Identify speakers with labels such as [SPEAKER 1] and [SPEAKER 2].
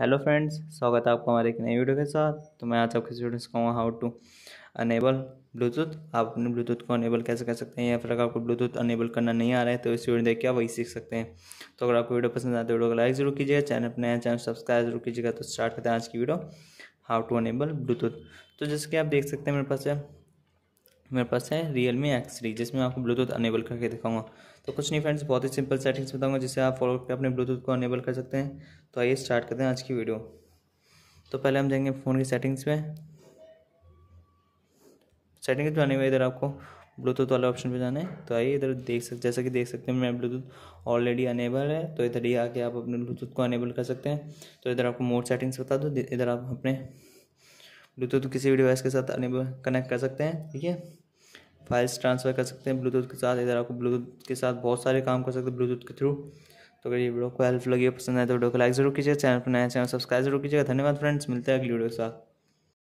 [SPEAKER 1] hello friends स्वागत है आपको हमारे एक नई वीडियो के साथ तो मैं आज आपके स्टूडेंट्स कहूँगा हाउ टू अनेबल ब्लूटूथ आप अपने ब्लूटूथ को अनेबल कैसे कर सकते हैं या फिर अगर आपको ब्लूटूथ अनेबल करना नहीं आ रहा है तो इस वीडियो देख के आप वही सीख सकते हैं तो अगर आपको वीडियो पसंद आए तो वीडियो को लाइक जरूर कीजिएगा चैनल अपने नया चैनल सब्सक्राइब जरूर कीजिएगा तो स्टार्ट करते हैं आज की video how to enable Bluetooth तो जैसे कि आप देख सकते हैं मेरे पास है मेरे पास है रियल मी एक्स थ्री जिसमें आपको ब्लूटूथ अनेबल करके दिखाऊंगा तो कुछ नहीं फ्रेंड्स बहुत ही सिंपल सेटिंग्स बताऊंगा जिससे आप फॉलो करके अपने ब्लूटूथ को अनेबल कर सकते हैं तो आइए स्टार्ट करते हैं आज की वीडियो तो पहले हम जाएंगे फ़ोन की सेटिंग्स में सेटिंग्स में आने में इधर आपको ब्लूटूथ वाले ऑप्शन पर जाना है तो आइए इधर देख सकते जैसा कि देख सकते हैं मैं ब्लूटूथ ऑलरेडी अनेबल है तो इधर ही आके आप अपने ब्लूटूथ को अनेबल कर सकते हैं तो इधर आपको मोड सेटिंग्स बता दो इधर आप अपने ब्लूटूथ किसी भी डिवाइस के साथ कनेक्ट कर सकते हैं ठीक है फाइल्स ट्रांसफ़र कर सकते हैं ब्लूटूथ के साथ इधर आपको ब्लूटूथ के साथ बहुत सारे काम कर सकते हैं ब्लूटूथ के थ्रू तो अगर ये वीडियो को हेल्प लगी पसंद आए तो वीडियो को लाइक जरूर कीजिए चैनल पर नया चैनल सब्सक्राइब जरूर कीजिएगा धन्यवाद फ्रेंड्स मिलते हैं अगली वीडियो के साथ